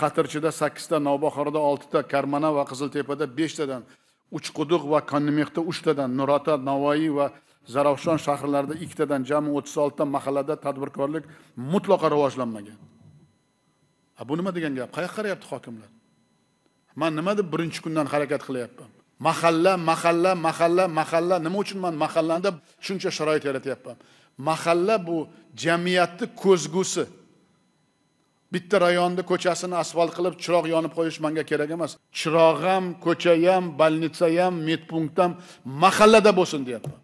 xatirchida sakkizta navbahorda ta, karmana va qiziltepada beshtadan uchquduq va konnimexda tadan, nurota navoiy va zarafshon shaharlarida tadan jami 36 ta mahallada tadbirkorlik mutlaqo rivojlanmagan a bu nima degan gap qayoqqa qarayapti hokimlar Men nima deb birinchi kundan harakat qilyapman mahalla mahalla mahalla mahalla nima uchun men mahallanda shuncha sharoit yaratyapman mahalla bu jamiyatni ko'zgusi bitta rayonni ko'chasini asfalt qilib chiroq yonib qo'yish menga kerak emas chiroq ham ko'cha ham больница ham medpunkt ham mahallada bo'lsin deyapman